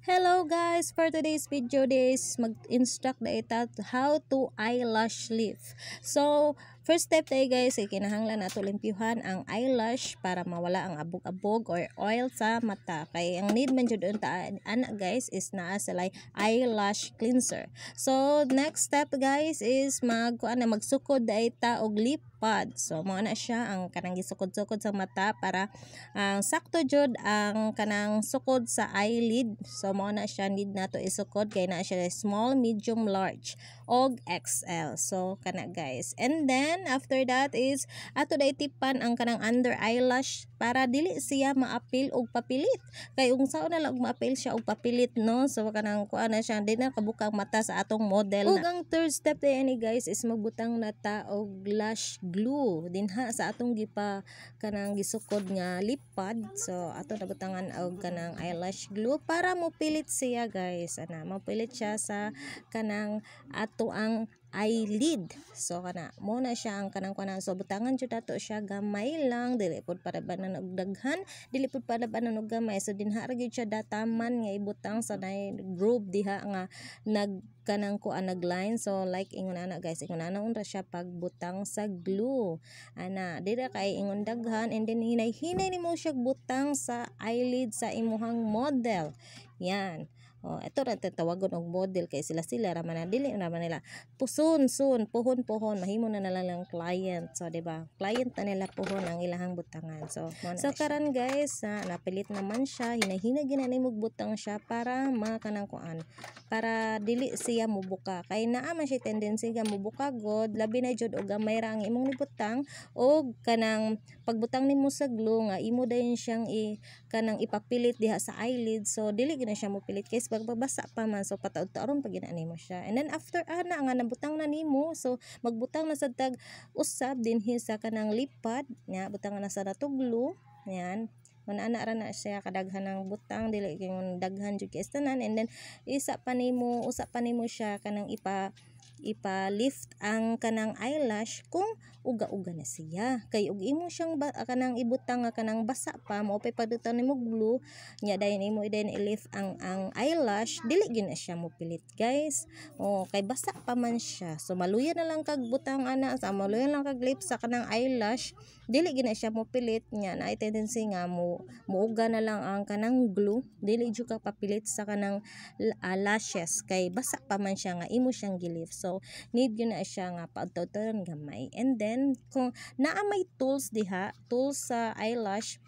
Hello guys! For today's video is mag-instruct na ito how to eyelash lift. So, first step tayo guys, ikinahanglan kinahanglan nato limpyuhan ang eyelash para mawala ang abog-abog or oil sa mata. Kay ang need man jud unta ana guys is naa salay eyelash cleanser. So, next step guys is mag na magsukod na ita og lip pad. So mo na siya ang kanang gisukod-sukod sa mata para ang uh, sakto jud ang kanang sukod sa eyelid. So mo na siya need nato isukod kay na siya small, medium, large og XL. So kana guys. And then after that is ato day tipan ang kanang under eyelash para dili siya maapil og papilit. Kay unsa na lang maapil siya og papilit no. So kanang kuan na siya din na kabukang mata sa atong model. Ug ang third step day ni guys is magbutang na ta og lash glue dinha sa atong gipa kanang gisukod nga lipad so ato nabutangan og kanang eyelash glue para mopilit siya guys ana mopilit siya sa kanang ato ang ay lead so kana mo na siya ang kanang kanang so butangan jud ato siya gamay lang dili pud para banan og daghan dili pud para banan og gamay so dinha ra gyud siya dataman nga ibutang sa nay group diha nga nag kanang kuan nag line so like ingon ana guys ingon ana unra siya pagbutang sa glue ana dira kay ingon daghan and then hinay hinay nimo siya butang sa eyelid sa imuhang model yan Oh, ito na tatawagon og model kay sila sila ra man dili na man nila. Pusun sun, puhon puhon mahimo na nila lang client. So, di ba? Client na nila puhon ang ilahang butangan. So, so karan guys, na napilit naman siya, hinahina gina ni butang siya para makanang kuan. Para dili siya mubuka kay naa man siya tendency ga mubuka god, labi na jud og gamay ra ang imong nibutang og kanang pagbutang nimo sa glue nga imo dayon siyang i kanang ipapilit diha sa eyelid. So, dili gina siya mopilit kay tapos magbabasa pa man so pataod-taoron pag mo siya and then after ana ah, nga nabutang na nimo so magbutang na sa tag usab din sa kanang lipad nya butang na sa natuglo yan una ana ra na siya kadaghan ng butang dili kay daghan jud kay and then isa pa nimo usa pa nimo siya kanang ipa ipa-lift ang kanang eyelash kung uga-uga na siya. Kay ug imo siyang ba, kanang ibutang nga kanang basa pa mo pay pagdutan nimo glue nya dayon imo idayon i-lift ang ang eyelash dili gyud na siya mopilit guys. Oh, kay basa pa man siya. So maluya na lang kag butang ana sa maluya lang kag lift sa kanang eyelash dili gyud na siya mopilit nya na tendency nga mo muuga na lang ang kanang glue dili jud ka papilit sa kanang uh, lashes kay basa pa man siya nga imo siyang gilift. So So, need yun na siya nga paagtautan gamay. And then, kung naa may tools diha, tools sa uh, eyelash,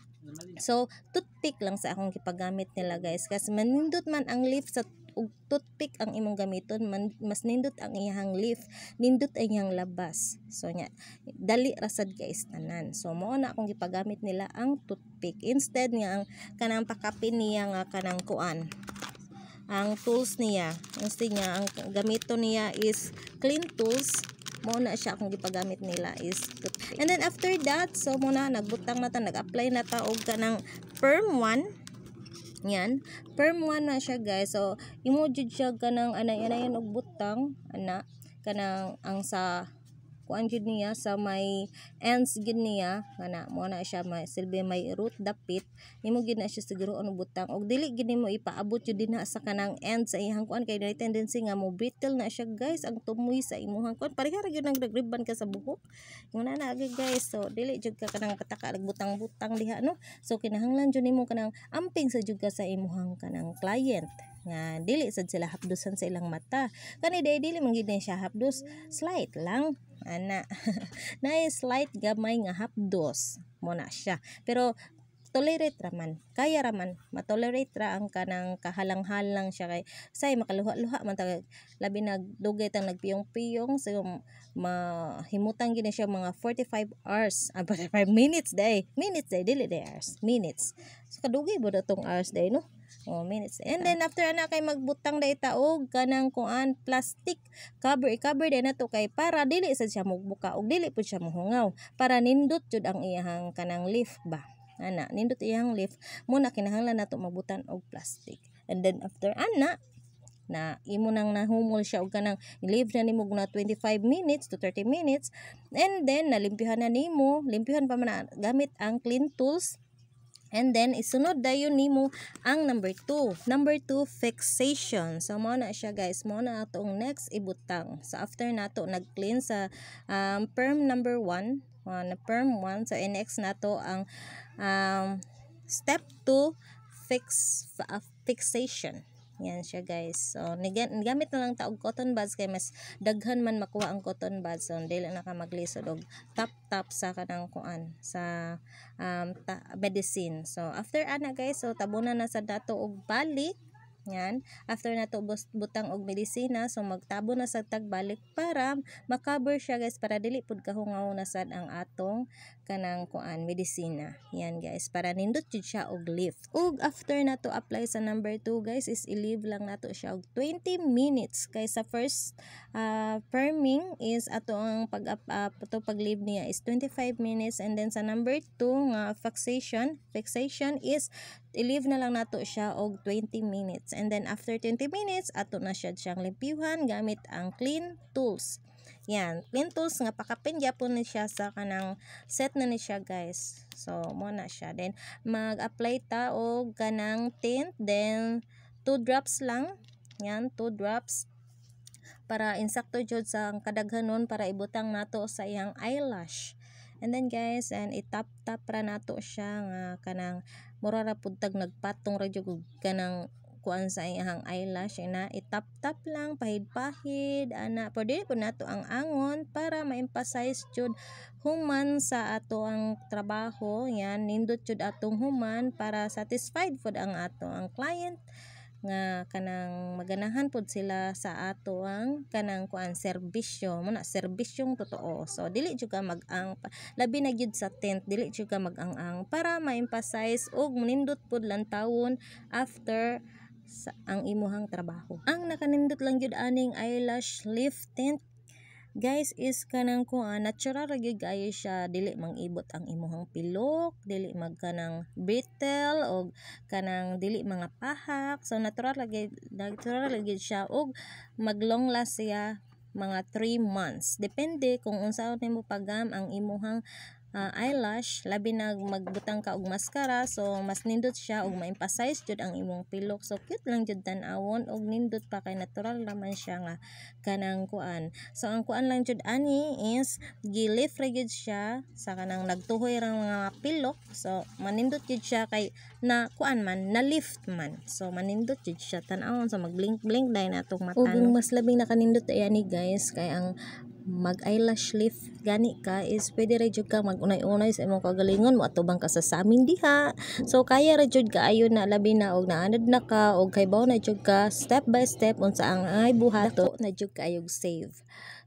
So, toothpick lang sa akong kipagamit nila guys. Kasi manindot man ang leaf sa ug toothpick ang imong gamiton man, mas nindot ang iyang leaf nindot ang iyang labas so nya dali rasad guys tanan so mo na akong gipagamit nila ang toothpick instead nga ang kanang pakapin niya nga kanang kuan ang tools niya ang niya ang gamito niya is clean tools Muna siya kung gipagamit nila is toothpick. and then after that so muna, nagbutang na ta nag-apply na ta og ka kanang perm one yan perm one na siya guys so imo jud siya kanang ana ana yan og butang ana kanang ang sa kuan gid niya sa may ends gid niya nga mo na siya may silbi may root dapit nimo gid na siya siguro ano butang og dili gid mo ipaabot jud dinha sa kanang ends sa ihang kuan kay dili tendency nga mo brittle na siya guys ang tumoy sa imong kuan pareha ra gyud nang nagriban ka sa buhok nguna na agad guys so dili jud ka kanang pataka nagbutang-butang diha no so kinahanglan jud nimo kanang amping sa jud ka sa imong kanang client nga dili sad sila hapdusan sa ilang mata kani dili dili man gid siya hapdos slight lang ana nice slight gamay nga hapdos mo na siya pero tolerate man kaya ra man matolerate ra ang kanang kahalang-halang siya kay say makaluha-luha man ta labi nagdugay tang nagpiyong-piyong so mahimutang gina siya mga 45 hours ah, 45 minutes day minutes day dili day hours minutes so kadugay ba datong hours day no o oh, minutes. And then after ana kay magbutang da taog kanang kuan plastic cover i-cover din nato kay para dili sad siya mugbuka og dili pud siya mohungaw para nindot jud ang iyang kanang leaf ba. Ana, nindot iyang leaf mo muna kinahanglan nato mabutan og plastic. And then after ana na imo nang nahumol siya og kanang leave na nimo na 25 minutes to 30 minutes and then nalimpihan na nimo limpihan pa man gamit ang clean tools And then, isunod dayon nimo ang number 2. Number 2, fixation. So, mo na siya guys. Mo na atong next ibutang. So, after nato nag-clean sa um, perm number 1, uh, na perm 1. So, next nato ang um, step 2, fix, uh, fixation. Yan siya guys. So, gamit na lang taog cotton buds kay mas daghan man makuha ang cotton buds. So, dili na ka maglisod og tap-tap sa kanang kuan sa um, medicine. So, after ana guys, so tabunan na sa dato og balik yan. After na to butang og medisina, so magtabo na sa tagbalik para makover siya guys para dili pud kahungaw na sad ang atong kanang kuan medisina. Yan guys para nindot jud siya og lift. Ug after na to apply sa number 2 guys is i-leave lang nato siya og 20 minutes kay sa first uh, ah, firming is ato ang pag uh, pag-leave niya is 25 minutes and then sa number 2 nga fixation fixation is i-leave na lang nato siya og 20 minutes. And then after 20 minutes, ato na siya siyang limpiuhan gamit ang clean tools. Yan, clean tools nga pakapindya po ni siya sa kanang set na ni siya guys. So, mo na siya. Then, mag-apply ta og kanang tint. Then, 2 drops lang. Yan, 2 drops para insakto jud sa kadaghanon para ibutang nato sa iyang eyelash. And then guys, and itap-tap ra nato siya nga kanang murara ra pud tag nagpatong radyo kanang kuan sa iyang eyelash na itap-tap lang pahid-pahid ana pwede po nato ang angon para ma-emphasize jud human sa ato ang trabaho yan nindot jud atong human para satisfied pod ang ato ang client nga kanang maganahan pud sila sa ato ang kanang kuan serbisyo mo na serbisyong totoo so dili jud ka mag labi na gyud sa tent dili jud ka mag ang para ma-emphasize og munindot pud lang tawon after sa ang imuhang trabaho. Ang nakanindot lang gyud aning eyelash lift tint guys is kanang kuan ah, natural ra gyud siya dili mangibot ang imong pilok dili magkanang brittle og kanang dili mga pahak so natural ra natural ra siya og maglong last siya mga 3 months depende kung unsaon nimo pagam ang imong uh, eyelash labi nag magbutang ka og maskara so mas nindot siya og ma-emphasize jud ang imong pilok so cute lang jud tan-awon og nindot pa kay natural naman siya nga kanang kuan so ang kuan lang jud ani is gilif gyud siya sa kanang nagtuhoy rang mga pilok so manindot jud siya kay na kuan man na lift man so manindot jud siya tan-awon so mag blink blink dai na atong mata ug mas labing nakanindot ay ani guys kay ang mag eyelash lift gani ka is pwede ra jud ka magunay-unay sa imong kagalingon mo atubang ka sa samin diha so kaya ra jud ka ayo na labi na og naanad na ka og kay kaybaw na jud ka step by step unsa ang ay buhato na jud ka ayog save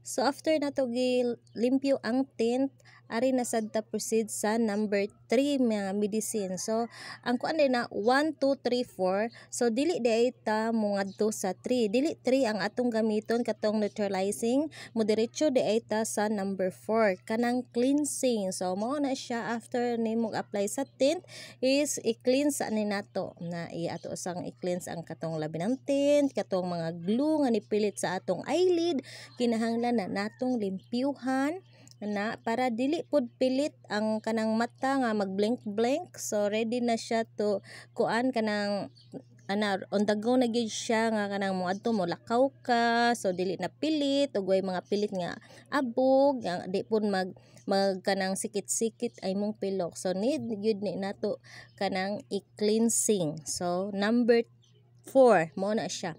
so after nato gi limpyo ang tint ari na sad proceed sa number 3 mga medicine. So ang kuan na 1 2 3 4. So dili day ta mungadto sa 3. Dili 3 ang atong gamiton katong neutralizing, moderecho day ta sa number 4 kanang cleansing. So mao na siya after nimo apply sa tint is i-cleanse ani nato na iato sang i-cleanse ang katong labi ng tint, katong mga glue nga nipilit sa atong eyelid kinahanglan na natong limpyuhan na para dili pod pilit ang kanang mata nga magblink blink So ready na siya to kuan kanang ana on the go na gid siya nga kanang moadto mo lakaw ka so dili na pilit ug way mga pilit nga abog nga di pud mag kanang sikit-sikit ay mong pilok so need gyud ni nato kanang i-cleansing so number 4 mo na siya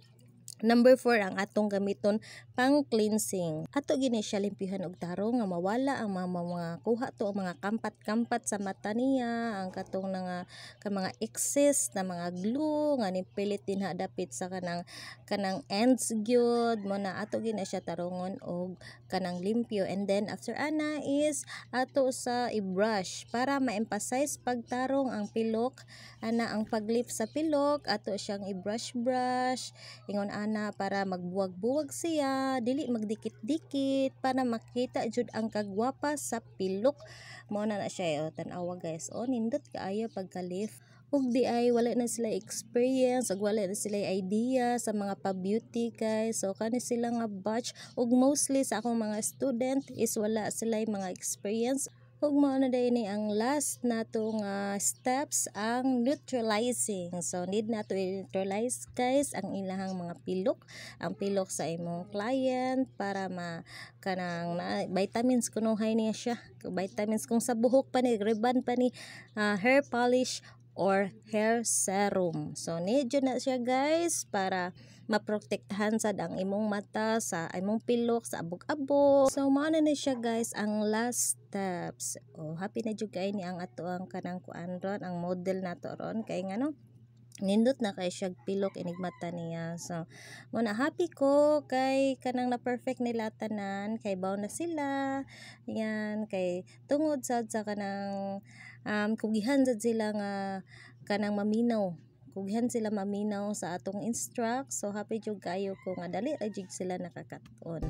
Number 4 ang atong gamiton pang cleansing. Ato gini siya limpihan og tarong nga mawala ang mga mga kuha to ang mga kampat-kampat sa mata niya, ang katong nga ka mga excess na mga glue nga ni pilit din dapit sa kanang kanang ends gyud mo na ato gina siya tarongon og kanang limpyo and then after ana is ato sa i-brush para ma-emphasize pagtarong ang pilok ana ang paglip sa pilok ato siyang i-brush brush ingon ana para magbuwag-buwag siya nga dili magdikit-dikit para makita jud ang kagwapa sa pilok mo na na siya oh, tan-awa guys oh nindot kaayo pagka lift ug di ay wala na sila experience ug wala na sila idea sa mga pa beauty guys so kani sila nga batch ug mostly sa akong mga student is wala sila mga experience Ug mao na ano day ni eh, ang last natong uh, ah, steps ang neutralizing. So need na to neutralize guys ang ilahang mga pilok, ang pilok sa imong client para ma kanang na, vitamins kunuhay niya siya. Vitamins kung sa buhok pa ni ribbon pa ni uh, hair polish or hair serum. So need na siya guys para maprotektahan sad ang imong mata sa imong pilok sa abog-abog so mao na siya guys ang last steps oh happy na jud kay ni ang ato ang kanang kuan ron ang model nato ron kay ngano nindot na kay siya pilok inigmata niya so muna happy ko kay kanang na perfect nila tanan kay baw na sila yan kay tungod sad sa kanang um, kugihan sad sila nga kanang maminaw kugyan sila maminaw sa atong instruct so happy jud kayo ko nga dali ra jud sila nakakaton